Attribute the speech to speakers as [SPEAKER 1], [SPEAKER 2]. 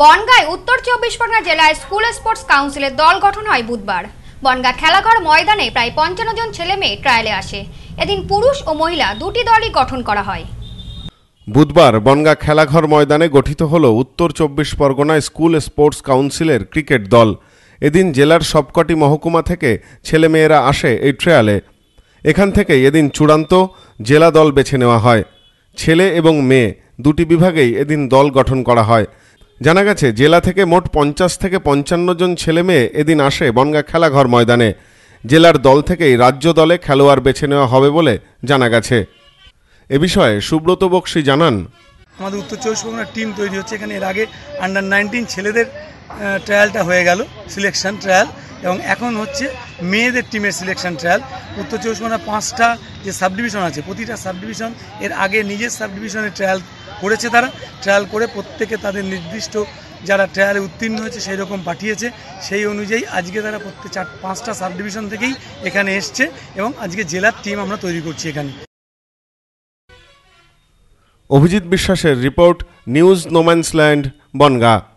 [SPEAKER 1] বনগাঁয় উত্তর চব্বিশ পরগনা জেলায় school sports কাউন্সিলের দল গঠন হয় বুধবার বনগা খেলাঘর ময়দানে প্রায় পঞ্চান্ন জন ছেলে মেয়ে ট্রায়ালে আসে এদিন পুরুষ ও মহিলা দুটি দলই গঠন করা হয়
[SPEAKER 2] বুধবার বনগা খেলাঘর ময়দানে গঠিত হল উত্তর চব্বিশ পরগনা স্কুল স্পোর্টস কাউন্সিলের ক্রিকেট দল এদিন জেলার সবকটি মহকুমা থেকে ছেলেমেয়েরা আসে এই ট্রায়ালে এখান থেকে এদিন চূড়ান্ত জেলা দল বেছে নেওয়া হয় ছেলে এবং মেয়ে দুটি বিভাগেই এদিন দল গঠন করা হয় জানা গেছে জেলা থেকে মোট পঞ্চাশ থেকে পঞ্চান্ন জন ছেলে মেয়ে এদিন আসে বনগা খেলাঘর ময়দানে জেলার দল থেকেই রাজ্য দলে খেলোয়াড় বেছে নেওয়া হবে বলে জানা গেছে এ বিষয়ে সুব্রত বক্সি জানান
[SPEAKER 3] আমাদের উত্তর চব্বিশ পরগনার টিম তৈরি হচ্ছে এখানে এর আগে আন্ডার নাইনটিন ছেলেদের ট্রায়ালটা হয়ে গেল সিলেকশন ট্রায়াল এবং এখন হচ্ছে মেয়েদের টিমের সিলেকশন ট্রায়াল উত্তর চব্বিশ পরগনা পাঁচটা যে সাবডিভিশন আছে প্রতিটা সাবডিভিশন এর আগে নিজের সাবডিভিশনে ট্রায়াল করেছে তারা ট্রায়াল করে প্রত্যেকে তাদের নির্দিষ্ট যারা ট্রায়ালে উত্তীর্ণ হয়েছে সেই রকম পাঠিয়েছে সেই অনুযায়ী আজকে তারা প্রত্যেক চার পাঁচটা সাবডিভিশন থেকেই এখানে এসছে এবং আজকে জেলার টিম আমরা তৈরি করছি এখানে
[SPEAKER 2] অভিজিৎ বিশ্বাসের রিপোর্ট নিউজ নোম্যান্সল্যান্ড বনগা